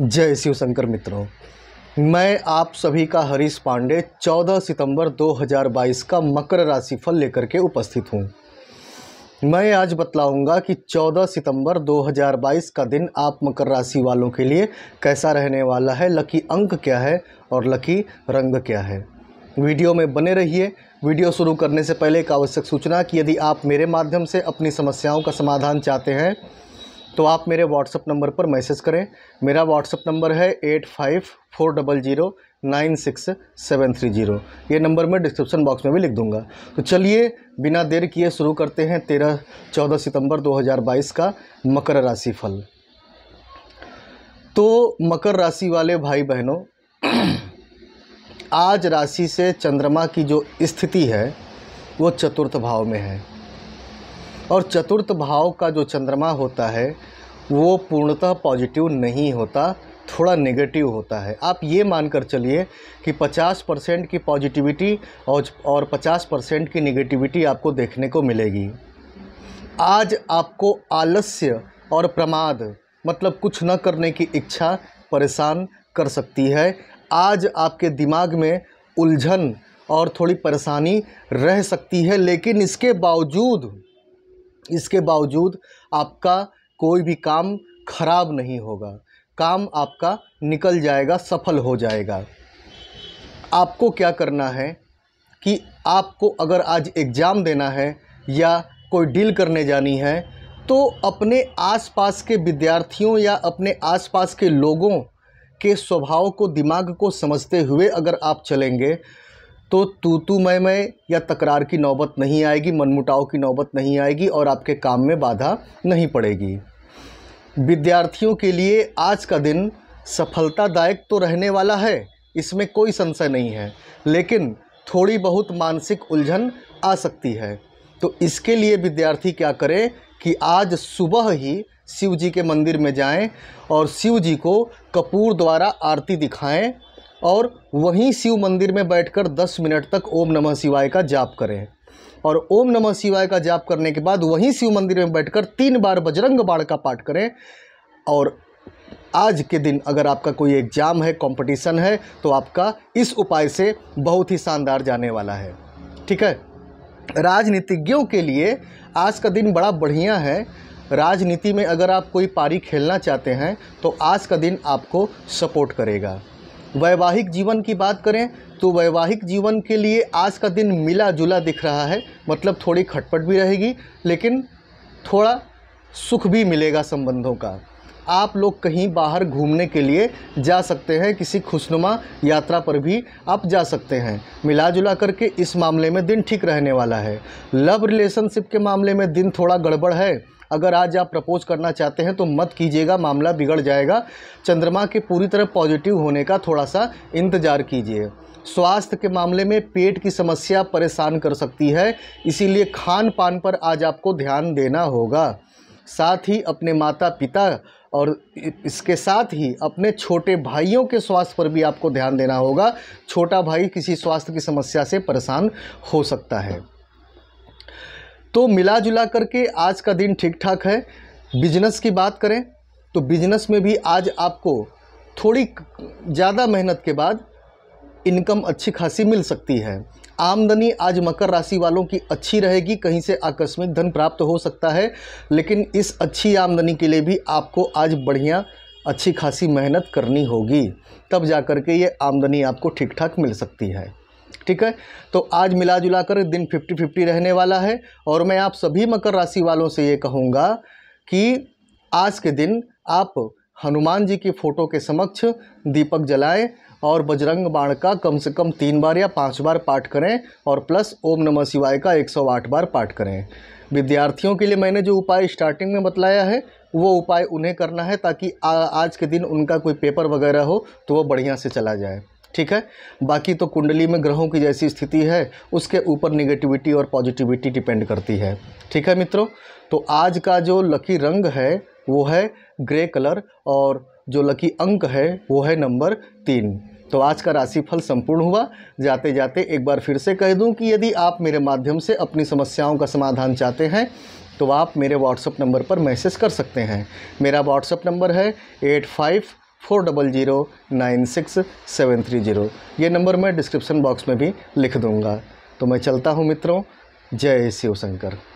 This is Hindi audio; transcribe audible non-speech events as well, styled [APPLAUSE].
जय शिव शंकर मित्रों मैं आप सभी का हरीश पांडे 14 सितंबर 2022 का मकर राशि फल लेकर के उपस्थित हूँ मैं आज बतलाऊंगा कि 14 सितंबर 2022 का दिन आप मकर राशि वालों के लिए कैसा रहने वाला है लकी अंक क्या है और लकी रंग क्या है वीडियो में बने रहिए वीडियो शुरू करने से पहले एक आवश्यक सूचना कि यदि आप मेरे माध्यम से अपनी समस्याओं का समाधान चाहते हैं तो आप मेरे व्हाट्सअप नंबर पर मैसेज करें मेरा व्हाट्सअप नंबर है eight five four double zero nine six seven three zero ये नंबर मैं डिस्क्रिप्शन बॉक्स में भी लिख दूंगा तो चलिए बिना देर किए शुरू करते हैं तेरह चौदह सितंबर 2022 का मकर राशि फल तो मकर राशि वाले भाई बहनों [CLEARS THROAT] आज राशि से चंद्रमा की जो स्थिति है वो चतुर्थ भाव में है और चतुर्थ भाव का जो चंद्रमा होता है वो पूर्णतः पॉजिटिव नहीं होता थोड़ा नेगेटिव होता है आप ये मानकर चलिए कि 50 परसेंट की पॉजिटिविटी और और 50 परसेंट की नेगेटिविटी आपको देखने को मिलेगी आज आपको आलस्य और प्रमाद मतलब कुछ न करने की इच्छा परेशान कर सकती है आज आपके दिमाग में उलझन और थोड़ी परेशानी रह सकती है लेकिन इसके बावजूद इसके बावजूद आपका कोई भी काम खराब नहीं होगा काम आपका निकल जाएगा सफल हो जाएगा आपको क्या करना है कि आपको अगर आज एग्ज़ाम देना है या कोई डील करने जानी है तो अपने आसपास के विद्यार्थियों या अपने आसपास के लोगों के स्वभाव को दिमाग को समझते हुए अगर आप चलेंगे तो तू तू मैं मैं या तकरार की नौबत नहीं आएगी मनमुटाव की नौबत नहीं आएगी और आपके काम में बाधा नहीं पड़ेगी विद्यार्थियों के लिए आज का दिन सफलतादायक तो रहने वाला है इसमें कोई संशय नहीं है लेकिन थोड़ी बहुत मानसिक उलझन आ सकती है तो इसके लिए विद्यार्थी क्या करें कि आज सुबह ही शिव जी के मंदिर में जाएं और शिव जी को कपूर द्वारा आरती दिखाएं और वहीं शिव मंदिर में बैठकर 10 मिनट तक ओम नमः शिवाय का जाप करें और ओम नमः शिवाय का जाप करने के बाद वहीं शिव मंदिर में बैठकर तीन बार बजरंग बाण का पाठ करें और आज के दिन अगर आपका कोई एग्ज़ाम है कंपटीशन है तो आपका इस उपाय से बहुत ही शानदार जाने वाला है ठीक है राजनीतिज्ञों के लिए आज का दिन बड़ा बढ़िया है राजनीति में अगर आप कोई पारी खेलना चाहते हैं तो आज का दिन आपको सपोर्ट करेगा वैवाहिक जीवन की बात करें तो वैवाहिक जीवन के लिए आज का दिन मिला जुला दिख रहा है मतलब थोड़ी खटपट भी रहेगी लेकिन थोड़ा सुख भी मिलेगा संबंधों का आप लोग कहीं बाहर घूमने के लिए जा सकते हैं किसी खुशनुमा यात्रा पर भी आप जा सकते हैं मिला जुला करके इस मामले में दिन ठीक रहने वाला है लव रिलेशनशिप के मामले में दिन थोड़ा गड़बड़ है अगर आज आप प्रपोज करना चाहते हैं तो मत कीजिएगा मामला बिगड़ जाएगा चंद्रमा के पूरी तरह पॉजिटिव होने का थोड़ा सा इंतज़ार कीजिए स्वास्थ्य के मामले में पेट की समस्या परेशान कर सकती है इसीलिए खान पान पर आज आपको ध्यान देना होगा साथ ही अपने माता पिता और इसके साथ ही अपने छोटे भाइयों के स्वास्थ्य पर भी आपको ध्यान देना होगा छोटा भाई किसी स्वास्थ्य की समस्या से परेशान हो सकता है तो मिला जुला करके आज का दिन ठीक ठाक है बिजनेस की बात करें तो बिजनेस में भी आज आपको थोड़ी ज़्यादा मेहनत के बाद इनकम अच्छी खासी मिल सकती है आमदनी आज मकर राशि वालों की अच्छी रहेगी कहीं से आकस्मिक धन प्राप्त हो सकता है लेकिन इस अच्छी आमदनी के लिए भी आपको आज बढ़िया अच्छी खासी मेहनत करनी होगी तब जा कर के ये आमदनी आपको ठीक ठाक मिल सकती है ठीक है तो आज मिला जुला कर दिन फिफ्टी फिफ्टी रहने वाला है और मैं आप सभी मकर राशि वालों से ये कहूँगा कि आज के दिन आप हनुमान जी की फ़ोटो के समक्ष दीपक जलाएं और बजरंग बाण का कम से कम तीन बार या पाँच बार पाठ करें और प्लस ओम नमः शिवाय का एक सौ आठ बार पाठ करें विद्यार्थियों के लिए मैंने जो उपाय स्टार्टिंग में बतलाया है वो उपाय उन्हें करना है ताकि आ, आज के दिन उनका कोई पेपर वगैरह हो तो वो बढ़िया से चला जाए ठीक है बाकी तो कुंडली में ग्रहों की जैसी स्थिति है उसके ऊपर निगेटिविटी और पॉजिटिविटी डिपेंड करती है ठीक है मित्रों तो आज का जो लकी रंग है वो है ग्रे कलर और जो लकी अंक है वो है नंबर तीन तो आज का राशिफल संपूर्ण हुआ जाते जाते एक बार फिर से कह दूं कि यदि आप मेरे माध्यम से अपनी समस्याओं का समाधान चाहते हैं तो आप मेरे व्हाट्सअप नंबर पर मैसेज कर सकते हैं मेरा व्हाट्सएप नंबर है eight five four double zero nine six seven three zero ये नंबर मैं डिस्क्रिप्शन बॉक्स में भी लिख दूँगा तो मैं चलता हूँ मित्रों जय शिव शंकर